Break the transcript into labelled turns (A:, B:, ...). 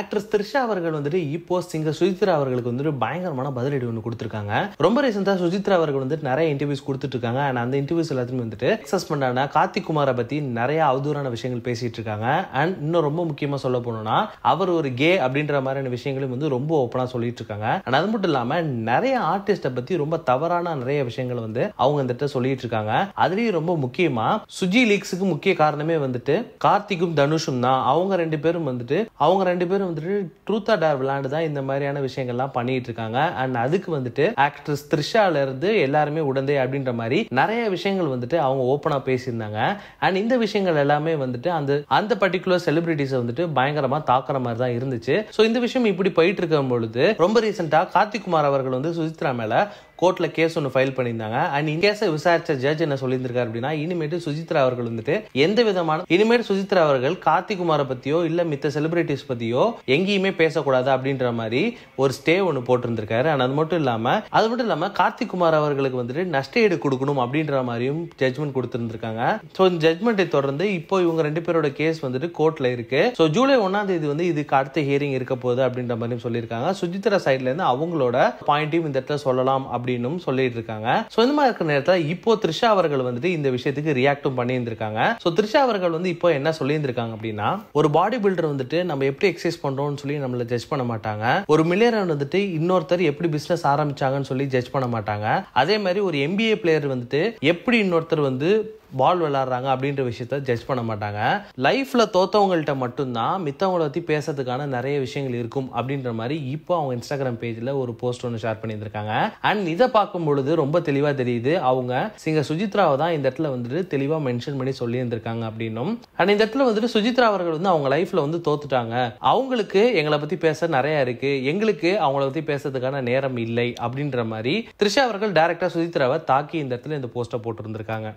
A: actress Trisha அவர்கள் வந்துட்டு இப்போ சிங்கர் சுஜித்ரா அவர்களுக்கு வந்துட்டு பயங்கரமான பதிலடி ஒன்று கொடுத்துருக்காங்க ரொம்ப ரீசெண்டாக சுஜித்ரா அவர்கள் வந்துட்டு நிறைய இன்டர்வியூஸ் கொடுத்துட்டு இருக்காங்க அண்ட் அந்த இன்டர்வியூஸ் எல்லாத்துலையும் வந்துட்டு எக்ஸஸ் பண்ணா கார்த்திக் குமாரை பற்றி நிறைய அவதூறான விஷயங்கள் பேசிட்டு இருக்காங்க அண்ட் இன்னும் ரொம்ப முக்கியமாக சொல்ல போனோம்னா அவர் ஒரு கே அப்படின்ற மாதிரியான விஷயங்களையும் வந்து ரொம்ப ஓப்பனாக சொல்லிட்டு இருக்காங்க அண்ட் அது மட்டும் இல்லாமல் நிறைய ஆர்டிஸ்ட்டை பற்றி ரொம்ப தவறான நிறைய விஷயங்கள் வந்து அவங்க வந்துட்டு சொல்லிட்டு இருக்காங்க அதுலேயும் ரொம்ப முக்கியமாக சுஜி லீக்ஸுக்கு முக்கிய காரணமே வந்துட்டு கார்த்திக்கும் தனுஷும் தான் அவங்க ரெண்டு பேரும் வந்துட்டு அவங்க ரெண்டு பேரும் பேரும் வந்துட்டு ட்ரூத்தா டேர் விளையாண்டு தான் இந்த மாதிரியான விஷயங்கள்லாம் பண்ணிட்டு இருக்காங்க அண்ட் அதுக்கு வந்துட்டு ஆக்ட்ரஸ் த்ரிஷால இருந்து எல்லாருமே உடந்தே அப்படின்ற மாதிரி நிறைய விஷயங்கள் வந்துட்டு அவங்க ஓப்பனா பேசியிருந்தாங்க அண்ட் இந்த விஷயங்கள் எல்லாமே வந்துட்டு அந்த அந்த பர்டிகுலர் செலிபிரிட்டிஸை வந்துட்டு பயங்கரமா தாக்குற மாதிரி தான் இருந்துச்சு ஸோ இந்த விஷயம் இப்படி போயிட்டு இருக்கும் பொழுது ரொம்ப ரீசெண்டா கார்த்திக் குமார் அவர்கள் வந்து சுஜித்ரா மேல கோர்ட்டில் கேஸ் ஒன்று ஃபைல் பண்ணியிருந்தாங்க அண்ட் இந்த கேஸை விசாரிச்ச ஜட்ஜ் என்ன சொல்லியிருந்திருக்காரு அப்படின்னா இனிமேட்டு சுஜித்ரா அவர்கள் வந்துட்டு எந்த விதமான இனிமேட்டு சுஜித்ரா அவர்கள் கார்த்திகுமாரை பற்றியோ இல்லை மித்த செலிபிரிட்டிஸ் பற்றியோ எங்கேயுமே பேசக்கூடாது அப்படின்ற மாதிரி ஒரு ஸ்டே ஒன்று போட்டிருந்திருக்காரு அண்ட் அது மட்டும் இல்லாமல் அது மட்டும் இல்லாமல் கார்த்திகுமார் அவர்களுக்கு வந்துட்டு நஷ்டஈடு கொடுக்கணும் அப்படின்ற மாதிரியும் ஜட்மெண்ட் கொடுத்துருந்துருக்காங்க ஸோ இந்த ஜட்மெண்ட்டை தொடர்ந்து இப்போ இவங்க ரெண்டு பேரோட கேஸ் வந்துட்டு கோர்ட்டில் இருக்கு ஸோ ஜூலை ஒன்னாம் தேதி வந்து இதுக்கு அடுத்த ஹியரிங் இருக்க போகுது அப்படின்ற மாதிரியும் சொல்லியிருக்காங்க சுஜித்ரா இருந்து அவங்களோட பாயிண்ட்டையும் இந்த இடத்துல சொல்லலாம் அப்படி அப்படின்னும் சொல்லிட்டு இருக்காங்க ஸோ இந்த மாதிரி இருக்கிற நேரத்தில் இப்போ த்ரிஷா அவர்கள் வந்துட்டு இந்த விஷயத்துக்கு ரியாக்டும் பண்ணியிருந்திருக்காங்க ஸோ த்ரிஷா அவர்கள் வந்து இப்போ என்ன சொல்லியிருந்திருக்காங்க அப்படின்னா ஒரு பாடி பில்டர் வந்துட்டு நம்ம எப்படி எக்ஸசைஸ் பண்ணுறோம்னு சொல்லி நம்மள ஜட்ஜ் பண்ண மாட்டாங்க ஒரு மில்லியனர் வந்துட்டு இன்னொருத்தர் எப்படி பிஸ்னஸ் ஆரம்பிச்சாங்கன்னு சொல்லி ஜட்ஜ் பண்ண மாட்டாங்க அதே மாதிரி ஒரு எம்பிஏ பிளேயர் வந்துட்டு எப்படி இன்னொருத்தர் வந்து பால் விளாட்றாங்க அப்படின்ற விஷயத்த ஜட்ஜ் பண்ண மாட்டாங்க லைஃப்பில் தோத்தவங்கள்ட்ட மட்டும்தான் மித்தவங்களை பற்றி பேசுறதுக்கான நிறைய விஷயங்கள் இருக்கும் அப்படின்ற மாதிரி இப்போ அவங்க இன்ஸ்டாகிராம் பேஜில் ஒரு போஸ்ட் ஒன்று ஷேர் பண்ணியிருந்திருக்காங்க அண்ட் இதை பார்க்கும் பொழுது ரொம்ப தெளிவாக தெரியுது அவங்க சிங்க சுஜித்ராவை தான் இந்த இடத்துல வந்துட்டு தெளிவாக மென்ஷன் பண்ணி சொல்லியிருந்திருக்காங்க அப்படின்னும் அண்ட் இந்த இடத்துல வந்துட்டு சுஜித்ரா அவர்கள் வந்து அவங்க லைஃப்பில் வந்து தோத்துட்டாங்க அவங்களுக்கு எங்களை பற்றி பேச நிறையா இருக்குது எங்களுக்கு அவங்கள பற்றி பேசுறதுக்கான நேரம் இல்லை அப்படின்ற மாதிரி த்ரிஷா அவர்கள் டேரெக்டாக சுஜித்ராவை தாக்கி இந்த இடத்துல இந்த போஸ்ட்டை போட்டிருந்திருக்காங்க